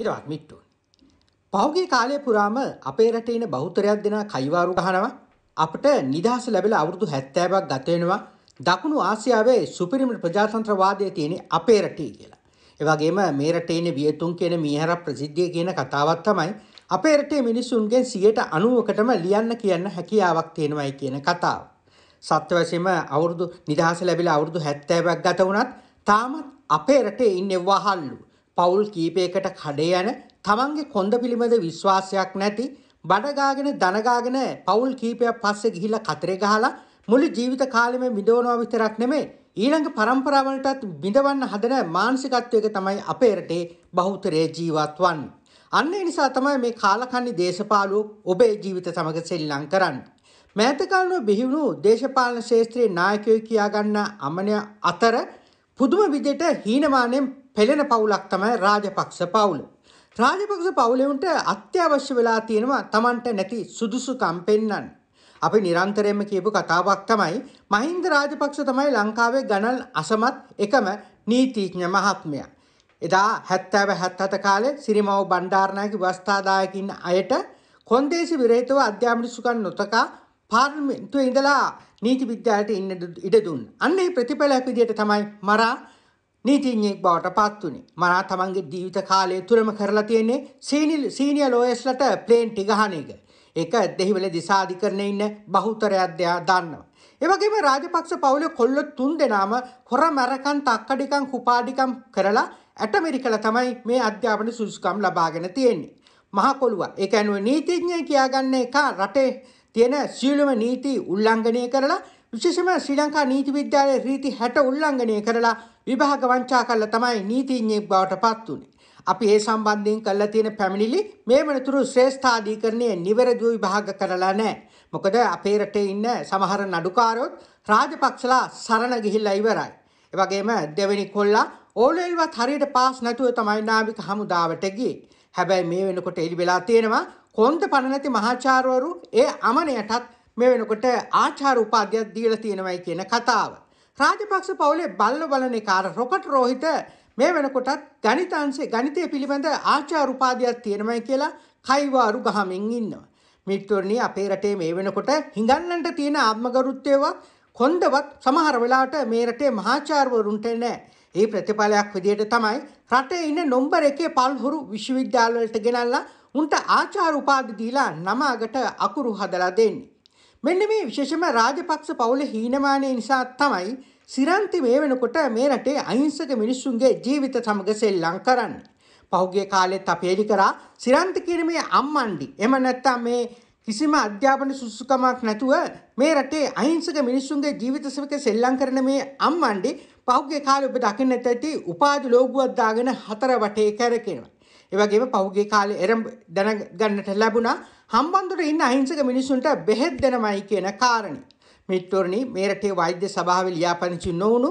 හිරවත් මිට්ටුවන්. පහුගේ කාලය පුරාම අපේ රටේන බෞතරයක් දෙනා කයිවාරු ගහනවා අපට නිදහස ලැබෙල අවුරුදු හැත්තෑබක් ගතයෙනවා දකුණු ආසියාවේ සුපිරිමිට ප්‍රජාතන්ත්‍රවාදය තියෙන අපේ රටේ කියලා. එවගේම මේ රටේන වියතුන් කියෙන මීහර ප්‍රසිද්ධිය කියන කතාවත් තමයි අපේ රටේ මිනිස්සුන්ගෙන් සියට අනුවකටම ලියන්න කියන්න හැකියාවක් තියෙනවයි කියන කතාව. සත්‍යවශයම අවුරුදු නිදහස ලැබිල අවුරුදු හැත්තෑබක් ගත වුණත් තාමත් අපේ රටේ ඉන්න එවාහල්ලු පවුල් කීපයකට කඩේ යන තමන්ගේ කොන්ද පිළිබඳ විශ්වාසයක් නැති බඩගාගෙන දනගාගෙන පවුල් කීපයක් පස්සේ ගිහිල්ලා කතරේ ගහලා මුළු ජීවිත කාලෙම විඳවනවා විතරක් නෙමෙයි ඊළඟ પરම්පරාවලටත් බිඳවන්න හදන මානසිකත්වයක තමයි අපේ රටේ බහුතරය ජීවත් වන්නේ. අන්න නිසා තමයි මේ කාලකන්නි දේශපාලුව ඔබේ ජීවිත සමඟ සෙල්ලං කරන්න. මෑතකාලනුව බිහිවුණු දේශපාලන ශේත්‍රයේ නායකයෝ කියාගන්න අමනය අතර පුදුම විදියට හීනමානෙන් පෙළෙන පවුලක් තමයි රාජපක්ෂ පවුල. රාජපක්ෂ පවුලෙවුන්ට අත්‍යවශ්‍ය වෙලා තියෙනවා Tamanට නැති සුදුසුකම් පෙන්වන්න. අපි නිරන්තරයෙන්ම කියපු කතාවක් තමයි මහින්ද රාජපක්ෂ තමයි ලංකාවේ ගණන් අසමත් එකම නීතිඥ මහත්මයා. එදා 70 77 කාලේ සිරිමව බණ්ඩාරනායක වස්ථාදායකින් අයට කොන්දේසි විරහිතව අධ්‍යාපන සුකන් නොතකා පාර්ලිමේන්තුවේ ඉඳලා නීති විද්‍යාලයට ඉන්න ඉඩ දුන්න. අන්න ඒ ප්‍රතිඵලයක් විදිහට තමයි මරා නීතිඥෙක් බවට පත්වනි මනා තමන්ගේ ජීවිත කාලය තුරම කරලා තියෙන්නේ සීනිල් සීනිය ලෝයස්ලට ප්ලේන්ටි ගහන එක. ඒක දෙහිවල දිසාධිකරණය ඉන්න බහුතරය අධ්‍යයා දන්නවා. එවගේම රාජපක්ෂ පවුල කොල්ල තුන් දෙනාම හොර මැරකන් තක්කඩිකම් කුපාඩිකම් කරලා ඇටමෙරිකල තමයි මේ අධ්‍යාපන සුසුකම් ලබාගෙන තියෙන්නේ. මහකොළුව එක ඇනුව නීතිඥය කියාගන්නේ එක රටේ තියෙන සියලුම නීති උල්ලංඝනය කරලා විශේෂම ශ්‍රී ලංකා නීති විද්‍යාලයේ රීති 60 උල්ලංඝනය කරලා විභාග වංචා කරලා තමයි නීතිඥයෙක් බවට පත් වුනේ. අපි ඒ සම්බන්ධයෙන් කරලා තියෙන පැමිණිලි මේ වෙනතුරු ශ්‍රේෂ්ඨාධිකරණය නිවැරදිව විභාග කරලා නැහැ. මොකද අපේ රටේ ඉන්න සමහර නඩුකාරොත් රාජපක්ෂලා සරණ ගිහිල්ලා ඉවරයි. ඒ වගේම දෙවෙනි කොල්ලා ඕලෙල්වත් හරියට පාස් නැතුව තමයි නාවික හමුදාවට ගියේ. හැබැයි මේ වෙනකොට එළි වෙලා තියෙනවා කොන්ද පණ නැති මහාචාර්යවරු ඒ අමනයටත් මේ වෙනකොට ආචාර උපාධ්‍යයක් දීලා තියෙනවයි කියන කතාව. රාජපක්ෂ පවුලේ බල්ල බලන කාර රොකට් රෝහිත මේ වෙනකොටත් ගණිතාංශේ ගණිතය පිළිබඳ ආචාර උපාධියක් තියෙනවයි කියලා කයිවාරු ගහමින් ඉන්නවා. මිත්‍රවරණි අපේ රටේ මේ වෙනකොට හිඟන්නන්ට තියෙන ආත්මගරුත්වයවත් කොන්දවත් සමහර වෙලාවට මේ රටේ මහාචාර්යවරුන්ට නැහැ. ඒ ප්‍රතිඵලයක් විදියට තමයි රටේ ඉන්න නොම්බර එකේ පල්හුරු විශ්වවිද්‍යාලවලට ගෙනල්ලා උන්ට ආචාර උපාධි දීලා නමාකට අකුරු හදලා දෙන්නේ. මෙන්න මේ විශේෂම රාජපක්ෂ පවුල හීනමානය නිසා තමයි සිරන්ති මේ වෙනකොට මේ රටේ අහිංසක මිනිස්සුන්ගේ ජීවිත සමග සෙල්ලං කරන්න. පහුගේ කාලෙත් අපේලි කරා සිරන්ති කිරීමේ අම්මන්ඩි එම නැත්තා මේ කිසිම අධ්‍යාපන සුසුකමක් නැතුව මේ රටේ අහිංසක මිනිස්සුන්ගේ ජීවිත සමක සෙල්ලං කරන මේ අම්මන්ඩි පහුගේ කාලෙ ඔබ දකින්නට ඇති උපාධි ලෝගුවක් දාගෙන හතර වටේ කැරකෙනවා. ඒවගේම පහුගේ කාලේ එරම් දැනගන්නට ලැබුණා හම්බන්තොට ඉන්න අහිංසක මිනිසුන්ට බෙහෙත් දෙනමයි කියන කාරණේ. මිත්‍රෝරණි මේ රටේ වෛද්‍ය සභාවේ ලියාපදිංචි නොවුණු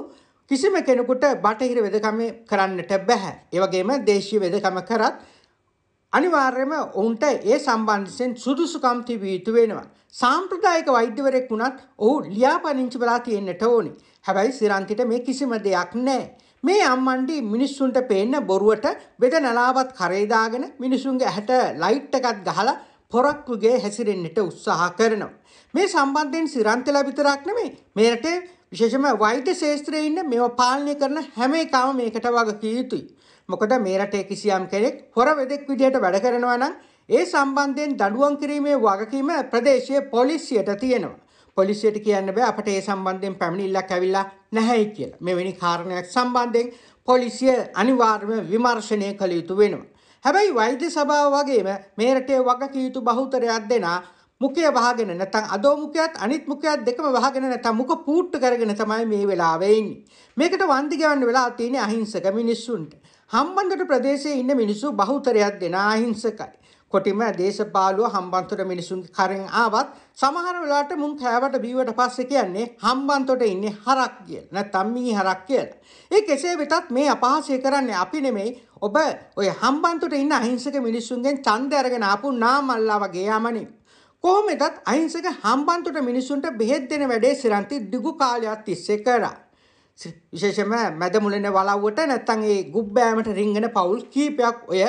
කිසිම කෙනෙකුට බටහිර වෙදකම කරන්නට බෑ. ඒ වගේම දේශීය වෙදකම කරත් අනිවාර්යයෙන්ම ඔවුන්ට ඒ සම්බන්ධයෙන් සුදුසුකම් තිබිය යුතු වෙනවා. සාම්ප්‍රදායික වෛද්‍යවරයෙක් වුණත් ඔහු ලියාපදිංචි වෙලා තියෙන්නට ඕනේ. හැබැයි සිරන්තිට මේ කිසිම දෙයක් නැහැ. මේ අම්මන්ඩි මිනිස්සුන්ට පේන්න බොරුවට වෙද නලාවත් කරේදාගෙන මිනිසුන්ගේ ඇහැට ලයිට් එකත් ගහලා පොරක්කුගේ හැසිරෙන්න්නට උත්සාහ කරනවා. මේ සම්බන්ධයෙන් සිරන්තලා විතරක් නෙමේ මේරට විශේෂම වෛද්‍ය ශේත්‍රයඉන්න මෙ පාලනය කරන හැම එකම මේකට වගකිය යුතුයි. මොකද මේරට කිසියම් කෙනෙක් හොර වෙදෙක් විදිහට වැඩ කරනවා නම් ඒ සම්බන්ධයෙන් දඩුවන් කිරීමේ වගකීම ප්‍රදේශය පොලිසියට තියෙනවා. පොලිසියට කියන්න බෑ අපට ඒ සම්බන්ධයෙන් පැමිණිල්ලක් ඇවිල්ලා නැහැයි කියලා. මෙවැනි කාරණයක් සම්බන්ධයෙන් පොලිසිය අනිවාර්යම විමර්ශනය කළ යුතු වෙනවා. හැබැයි වෛද්‍ය සභාව වගේම මේ රටේ වගකිය යුතු බහුතරයක් දෙනා මුඛය වහගෙන නැත්නම් අදෝමුඛයත් අනිත් මුඛයත් දෙකම වහගෙන නැත්නම් මුඛ පූට්ටු කරගෙන තමයි මේ වෙලාවේ ඉන්නේ. මේකට වන්දි ගවන්න වෙලා තියෙන්නේ අහිංසක මිනිස්සුන්ට. හම්බන්තොට ප්‍රදේශයේ ඉන්න මිනිස්සු බහුතරයක් දෙනා අහිංසකයි. කොටිම දේශපාලුව හම්බන්තොට මිනිසුන් කරෙන් ආවත් සමහර වෙලාට මුන් කෑවට බීවට පස්සේ කියන්නේ හම්බන්තොට ඉන්නේ හරක් කියලා. නැත්නම් මී හරක් කියලා. ඒ කෙසේ වෙතත් මේ අපහාසය කරන්නේ අපි නෙමෙයි. ඔබ ඔය හම්බන්තොට ඉන්න අහිංසක මිනිසුන්ගෙන් ඡන්දය අරගෙන ආපු නාමල්ලා වගේ යමනේ. කොහොම වෙතත් අහිංසක හම්බන්තොට මිනිසුන්ට බෙහෙත් දෙන වැඩේ සිරන්ති දිගු කාලයක් තිස්සේ කරා. විශේෂයෙන්ම මැද මුලනේ වලව්වට නැත්නම් ඒ ගුබ්බෑමට රිංගන පවුල් කීපයක් ඔය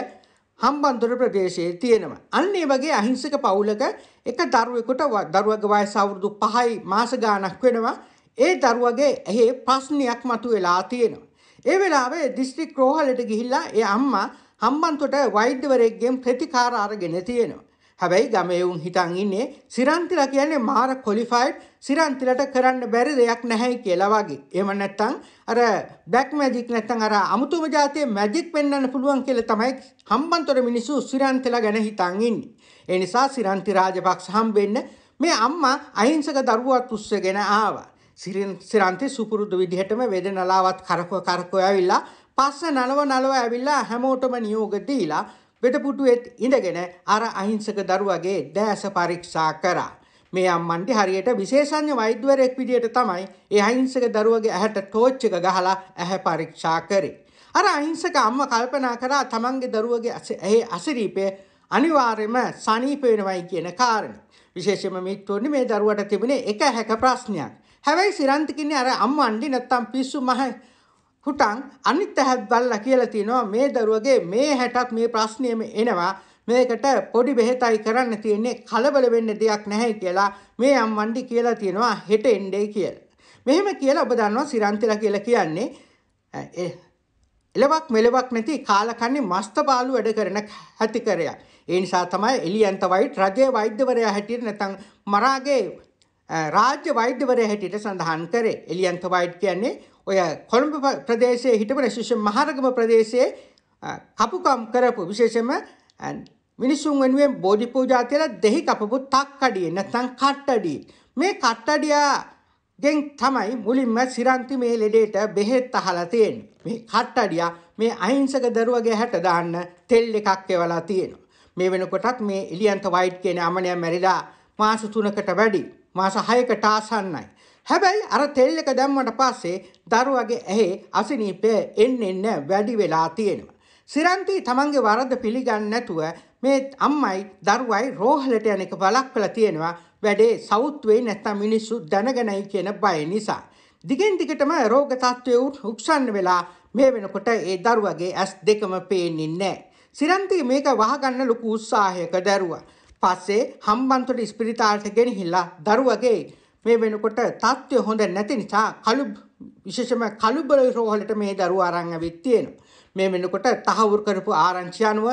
හම්බන්තොට ප්‍රදේශයේ තියෙනවා. අන්න ඒ වගේ අහිංසක පවුලක එක දරුවෙකුට දරුවගේ වයස අවුරුදු 5යි මාස ගාණක් වෙනවා. ඒ දරුවගේ එහි ප්‍රශ්නයක් මතුවලා තියෙනවා. ඒ වෙලාවේ දිස්ත්‍රික් රෝහලට ගිහිල්ලා ඒ අම්මා හම්බන්තොට වෛද්‍යවරයෙක්ගෙන් ප්‍රතිකාර අරගෙන තියෙනවා. හැබැයි ගමයවුන් හිටන් ඉන්නේ සිරන්තිල කියන්නේ මාර කොලිෆයිඩ් සිරන්තිලට කරන්න බැරි දෙයක් නැහැයි කියලා වගේ. එහෙම නැත්නම් අර බ්ලැක් මැජික් නැත්නම් අර අමුතුම જાතියේ මැජික් පෙන්වන්න පුළුවන් කියලා තමයි හම්බන්තොට මිනිස්සු සිරන්තිල ගැන හිතන් ඉන්නේ. ඒ නිසා සිරන්ති රාජපක්ෂ හම්බෙන්න මේ අම්මා අහිංසක දරුවත් උස්සගෙන ආවා. සිරන්ති සුපුරුදු විදිහටම වේදනලාවත් කරකෝ කරකෝ ඇවිල්ලා පස්ස නලව නලව ඇවිල්ලා හැමෝටම නියෝග දීලා වෙඩපුටුවෙත් ඉඳගෙන අර අහිංසක දරුවගේ දෑස පරීක්ෂා කරා. මේ අම්මන්ටි හරියට විශේෂඥ වෛද්‍යවරයෙක් විදියට තමයි ඒ අහිංසක දරුවගේ ඇහැට ටෝච් එක ගහලා ඇහැ පරීක්ෂා කරේ. අර අහිංසක අම්ම කල්පනා කරා තමන්ගේ දරුවගේ ඇහි අසරීපය අනිවාර්යයෙන්ම සනීප වෙනවයි කියන කාරණේ. විශේෂයෙන්ම මිත්‍රෝනි මේ දරුවට තිබුණේ එක හැක ප්‍රශ්නයක්. හැබැයි සිරන්තිකින්නේ අර අම්මන්ටි නැත්තම් පිස්සු මහ හුටන් අනිත් ඇහැත් බල්ල කියලා තිනවා මේ දරුවගේ මේ හැටක් මේ ප්‍රශ්නයම එනවා මේකට පොඩි බෙහෙතයි කරන්න තියන්නේ කලබල වෙන්න දෙයක් නැහැ කියලා මේ අම්මන්ඩි කියලා තියෙනවා හෙට එන්ඩේ කියල. මෙහෙම කියලා ඔබ දන්නවා සිරන්තිල කියලා කියන්නේ එලවක් මෙලවක් නැති කාලකන්නේ මස්තපාලු වැඩ කරන හැතිකරයා. ඒ නිසා තමයි එලියන්ත වයිට් රජය වෛද්‍යවරයා හැටියට නැතන් මරාගේ රාජ්‍ය වෛද්‍යවරය හැටියට සඳහන් කරේ එලියන්ත වයිට් කියන්නේ ඔය කොළඹ ප්‍රදේශයේ හිටපු ශිෂ්‍ය මහරගම ප්‍රදේශයේ කපුකම් කරපු විශේෂයෙන්ම මිනිසුන් වෙනුවෙන් බෝධි පූජා කියලා දෙහි කපපු තක්කඩිය නැත්නම් කට්ටඩිය. මේ කට්ටඩියාගෙන් තමයි මුලින්ම සිරන්ති මේ ලෙඩේට බෙහෙත් අහලා තියෙන්නේ. මේ කට්ටඩියා මේ අහිංසක දරුවගේ හැට දාන්න තෙල් එකක් එවලා තියෙනවා. මේ වෙනකොටත් මේ එලියන්ත වයිට් කියන අමනයා මැරිලා මාස 3කට වැඩි මාස 6කට ආසන්නයි. හැබැයි අර තෙල් එක දැම්මට පස්සේ දරුවගේ ඇහි අසිනීපය එන්න එන්න වැඩි වෙලා තියෙනවා. සිරන්ති තමන්ගේ වරද පිළිගන්න නැතුව මේ අම්මයි දරුවයි රෝහලට යන එක බලක්වල තියෙනවා වැඩේ සෞත්වේ නැත්තම් මිනිස්සු දැනගෙනයි කියන බය නිසා. දිගෙන් දිගටම රෝග තත්ත්වය උක්සන්න වෙලා මේ වෙනකොට ඒ දරුවගේ ඇස් දෙකම පේන්නේ නැහැ. සිරන්ති මේක වහගන්න ලොකු උත්සාහයක දරුවා. පස්සේ හම්බන්තොට ස්පිරිතාලට ගෙනහිල්ලා දරුවගේ මේ වෙනකොට තත්ත්වය හොඳ නැති නිසා කළු විශේෂම කළුබල රෝහලට මේ දරුවා අරන් ඇවිත් තියෙනවා. මේ වෙනකොට තහවුරු කරපු ආරංචි අනුව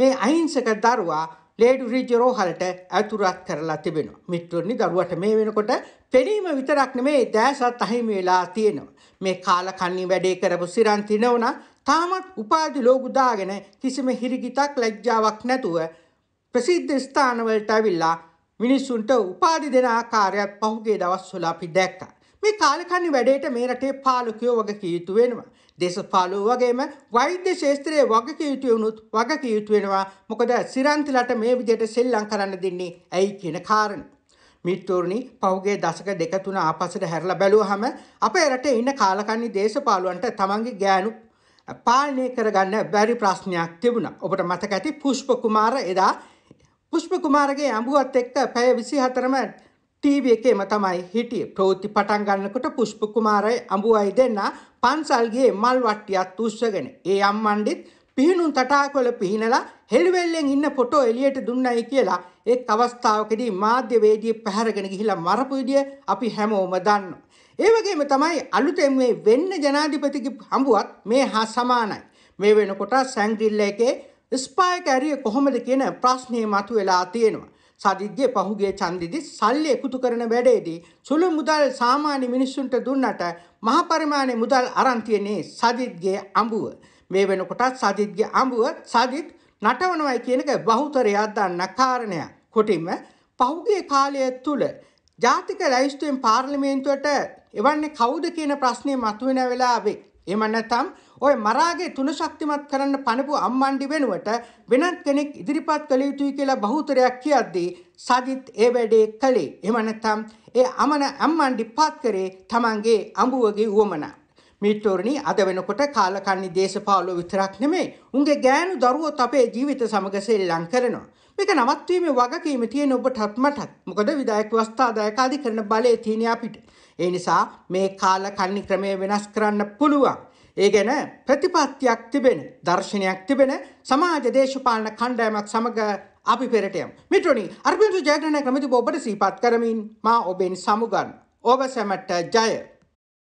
මේ අහිංසක දරුවා ලේඩු රිජ රෝහලට ඇතුළත් කරලා තිබෙනවා. මිත්‍රනි දරුවට මේ වෙනකොට පෙනීම විතරක් නෙමේ දැසත් අහිමි වෙලා තියෙනවා. මේ කාලකන්ණි වැඩේ කරපු සිරන් තිනවුණා තාමත් උපාධි ලෝගු දාගෙන කිසිම හිරිගිතක් ලැජ්ජාවක් නැතුව ප්‍රසිද්ධ ස්ථානවලට ඇවිල්ලා මිනිස්සුන්ට උපාධි දෙන ආකාරයක් පහුගේ දවස්වල අපි දැක්කා. මේ කාලකන්නි වැඩේට මේ රටේ පාලකයෝ වගකිය යුතු වෙනවා. දේශපාලෝ වගේම වෛද්‍ය ශේස්ත්‍රයේ වගකිය යුතු වුණුත් වගකිය යුතු වෙනවා. මොකද සිරන්තිලට මේ විදිහට සෙල්ලම් කරන්න දෙන්නේ ඇයි කියන කාරණේ. මිත්‍රෝරණි පහුගේ දශක දෙක තුන ආපස්සට හැරලා බැලුවහම අපේ රටේ ඉන්න කාලකන්නි දේශපාලුවන්ට තමන්ගේ ගෑනු පාලනය කරගන්න බැරි ප්‍රශ්නයක් තිබුණා. ඔබට මතක ඇති පුෂ්ප කුමාර එදා පුෂ්ප කුමාරගේ අඹුවත් එක්ක පැය විසි හතරම ටීවී එකේම තමයි හිටිය ප්‍රෝති පටන් ගන්නකොට පුෂ්ප කුමාරයි අඹුවයි දෙන්න පන්සල්ගේ මල් වට්ටියත් උස්සගෙන ඒ අම්මණ්ඩිත් පිහිනුම් තටාකොළ පිහිනලා හෙළුවෙල්ලෙන් ඉන්න ෆොටෝ එළියට දුන්නයි කියලා එක් අවස්ථාවකදී මාධ්‍ය වේදියේ පැහැරගෙන ගිහිලා මරපු විදිය අපි හැමෝම දන්නවා. ඒ වගේම තමයි අලුතෙන් මේ වෙන්න ජනාධිපතිගේ හඹුවත් මේ හා සමානයි. මේ වෙනකොට සැංග්‍රිල්ල එකේ ස්පායක ඇරිය කොහොමද කියන ප්‍රශ්නය මතු වෙලා තියෙනවා. සජිද්‍ය පහුගේ චන්දිදි සල්ලි එකතු කරන වැඩේදී සුළු මුදල් සාමාන්‍ය මිනිස්සුන්ට දුන්නට මහ පරිමාණය මුදල් අරන් තියෙන්නේ සජිත්ගේ අඹුව. මේ වෙනකොටත් සජිත්ගේ අඹුව සජිත් නටවනවයි කියන එක බහුතරයක් දන්න කාරණයක්. කොටින්ම පහුගේ කාලය තුල ජාතික ලැයිස්තුවෙන් පාර්ලිමේන්තුවට එවන්නේ කවුද කියන ප්‍රශ්නේ මතුවෙන වෙලාවේ එම නැතම් ඔය මරාගේ තුන ශක්තිමත් කරන්න පණපු අම්මණ්ඩි වෙනුවට වෙනත් කෙනෙක් ඉදිරිපත් කළ යුතුයි කියලා බහුතරයක් කියද්දී සජිත් ඒ වැඩේ කළේ. එම නැතම් ඒ අමන අම්මණ්ඩි පාත් කරේ තමන්ගේ අඹුවගේ වුවමනා. මිටෝරණි අද වෙනකොට කාලකන්නේ දේශපාලෝ විතරක් නෙමේ. උන්ගේ ගෑනු දරුවොත් අපේ ජීවිත සමග සෙල්ලම් කරනවා. මේක නවත්වීමේ වගකීම තියෙන ඔබටත් මටත්. මොකද විධායක ව්‍යවස්ථා දායකාදී කරන බලය තියෙන අපිට. ඒ නිසා මේ කාල කන්නි ක්‍රමය වෙනස් කරන්න පුළුවන්. ඒ ගැන ප්‍රතිපත්තියක් තිබෙන දර්ශනයක් තිබෙන සමාජ දේශපාලන කණ්ඩායමක් සමග අපි පෙරටයම්. මිටනි අර්බිදු ජයග්‍රණය කමති ඔබට සීපත් කරමින් මා ඔබෙන් සමුගන්න. ඔබ සැමට ජය.